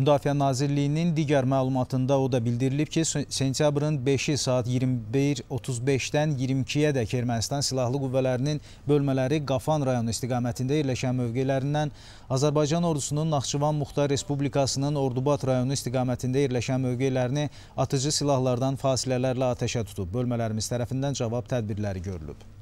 Müdafiə Nazirliyinin digər məlumatında o da bildirilib ki, sentyabrın 5-i saat 21.35-dən 22-yə dək Ermənistan Silahlı Qüvvələrinin bölmələri Qafan rayonu istiqamətində yerləşən mövqelərindən Azərbaycan ordusunun Naxçıvan Muxtar Respublikasının Ordubat rayonu istiqamətində yerləşən mövqelərini atıcı silahlardan fasilələrlə atəşə tutub. Bölmələrimiz tərəfindən cavab tədbirləri görülüb.